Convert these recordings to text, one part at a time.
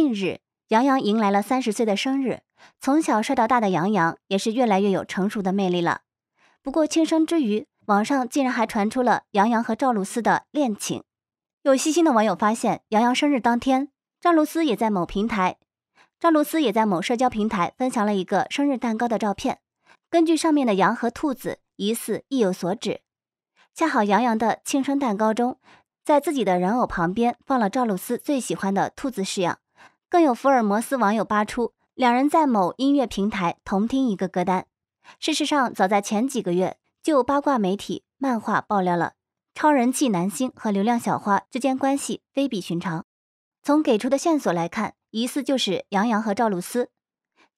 近日，杨洋迎来了三十岁的生日。从小帅到大的杨洋，也是越来越有成熟的魅力了。不过，庆生之余，网上竟然还传出了杨洋和赵露思的恋情。有细心的网友发现，杨洋生日当天，赵露思也在某平台，赵露思也在某社交平台分享了一个生日蛋糕的照片。根据上面的羊和兔子，疑似意有所指。恰好杨洋的庆生蛋糕中，在自己的人偶旁边放了赵露思最喜欢的兔子式样。更有福尔摩斯网友扒出两人在某音乐平台同听一个歌单。事实上，早在前几个月就八卦媒体漫画爆料了超人气男星和流量小花之间关系非比寻常。从给出的线索来看，疑似就是杨洋和赵露思。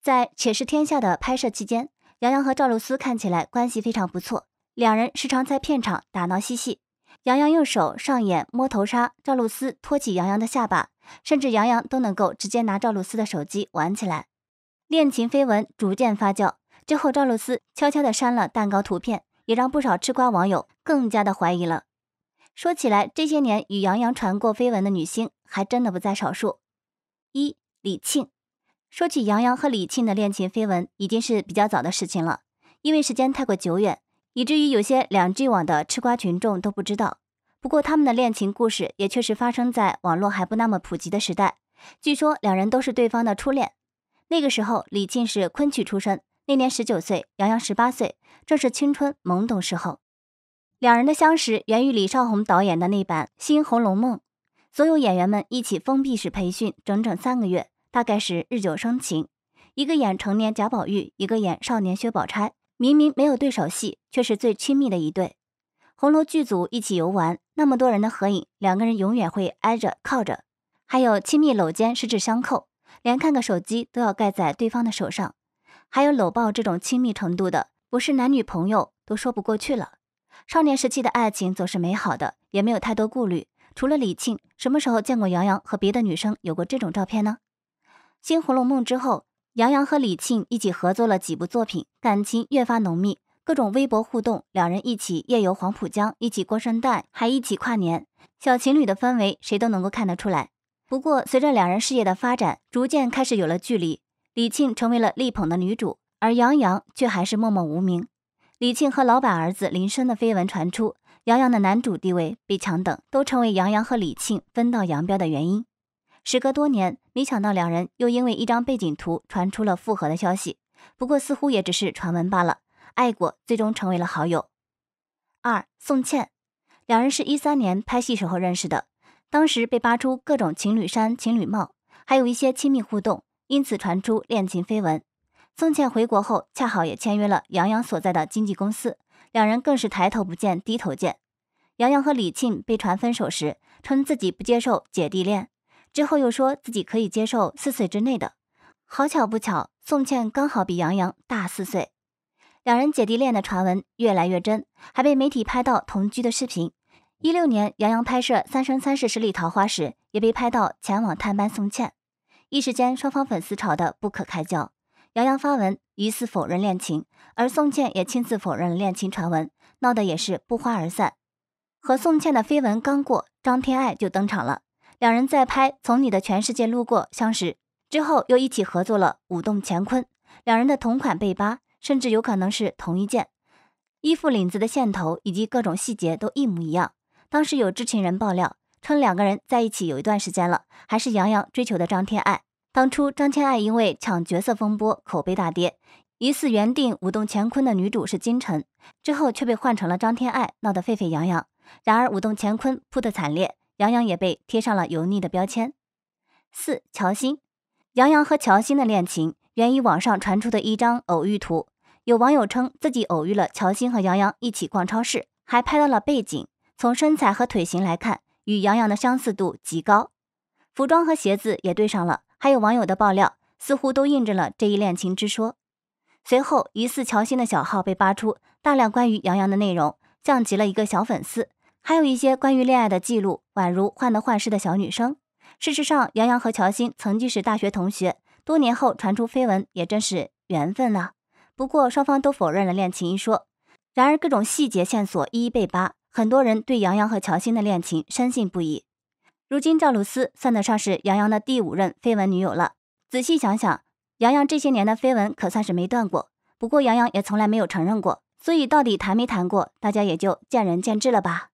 在《且试天下》的拍摄期间，杨洋和赵露思看起来关系非常不错，两人时常在片场打闹嬉戏。杨洋用手上演摸头杀，赵露思托起杨洋的下巴。甚至杨洋都能够直接拿赵露思的手机玩起来，恋情绯闻逐渐发酵之后，赵露思悄悄地删了蛋糕图片，也让不少吃瓜网友更加的怀疑了。说起来，这些年与杨洋传过绯闻的女星还真的不在少数。一李沁，说起杨洋和李沁的恋情绯闻，已经是比较早的事情了，因为时间太过久远，以至于有些两 G 网的吃瓜群众都不知道。不过他们的恋情故事也确实发生在网络还不那么普及的时代。据说两人都是对方的初恋。那个时候，李沁是昆曲出身，那年十九岁；杨洋十八岁，正是青春懵懂时候。两人的相识源于李少红导演的那版《新红楼梦》，所有演员们一起封闭式培训整整三个月，大概是日久生情。一个演成年贾宝玉，一个演少年薛宝钗，明明没有对手戏，却是最亲密的一对。红楼剧组一起游玩。那么多人的合影，两个人永远会挨着靠着，还有亲密搂肩、十指相扣，连看个手机都要盖在对方的手上，还有搂抱这种亲密程度的，不是男女朋友都说不过去了。少年时期的爱情总是美好的，也没有太多顾虑。除了李沁，什么时候见过杨洋和别的女生有过这种照片呢？新《红楼梦》之后，杨洋和李沁一起合作了几部作品，感情越发浓密。各种微博互动，两人一起夜游黄浦江，一起过圣诞，还一起跨年，小情侣的氛围谁都能够看得出来。不过，随着两人事业的发展，逐渐开始有了距离。李沁成为了力捧的女主，而杨洋却还是默默无名。李沁和老板儿子林深的绯闻传出，杨洋的男主地位被抢等，都成为杨洋和李沁分道扬镳的原因。时隔多年，没想到两人又因为一张背景图传出了复合的消息，不过似乎也只是传闻罢了。爱过，最终成为了好友。二宋茜，两人是一三年拍戏时候认识的，当时被扒出各种情侣衫、情侣帽，还有一些亲密互动，因此传出恋情绯闻。宋茜回国后，恰好也签约了杨洋所在的经纪公司，两人更是抬头不见低头见。杨洋和李沁被传分手时，称自己不接受姐弟恋，之后又说自己可以接受四岁之内的。好巧不巧，宋茜刚好比杨洋大四岁。两人姐弟恋的传闻越来越真，还被媒体拍到同居的视频。一六年，杨洋拍摄《三生三世十里桃花》时，也被拍到前往探班宋茜，一时间双方粉丝吵得不可开交。杨洋发文疑似否认恋情，而宋茜也亲自否认恋情传闻，闹得也是不欢而散。和宋茜的绯闻刚过，张天爱就登场了，两人在拍《从你的全世界路过》相识，之后又一起合作了《舞动乾坤》，两人的同款被扒。甚至有可能是同一件衣服领子的线头以及各种细节都一模一样。当时有知情人爆料称，两个人在一起有一段时间了，还是杨洋追求的张天爱。当初张天爱因为抢角色风波口碑大跌，疑似原定《舞动乾坤》的女主是金晨，之后却被换成了张天爱，闹得沸沸扬扬。然而《舞动乾坤》扑得惨烈，杨洋也被贴上了油腻的标签。四、乔欣，杨洋和乔欣的恋情。源于网上传出的一张偶遇图，有网友称自己偶遇了乔欣和杨洋一起逛超市，还拍到了背景。从身材和腿型来看，与杨洋的相似度极高，服装和鞋子也对上了。还有网友的爆料，似乎都印证了这一恋情之说。随后，疑似乔欣的小号被扒出，大量关于杨洋的内容，像极了一个小粉丝，还有一些关于恋爱的记录，宛如患得患失的小女生。事实上，杨洋和乔欣曾经是大学同学。多年后传出绯闻，也真是缘分啊。不过双方都否认了恋情一说。然而各种细节线索一一被扒，很多人对杨洋和乔欣的恋情深信不疑。如今赵露思算得上是杨洋的第五任绯闻女友了。仔细想想，杨洋这些年的绯闻可算是没断过。不过杨洋也从来没有承认过，所以到底谈没谈过，大家也就见仁见智了吧。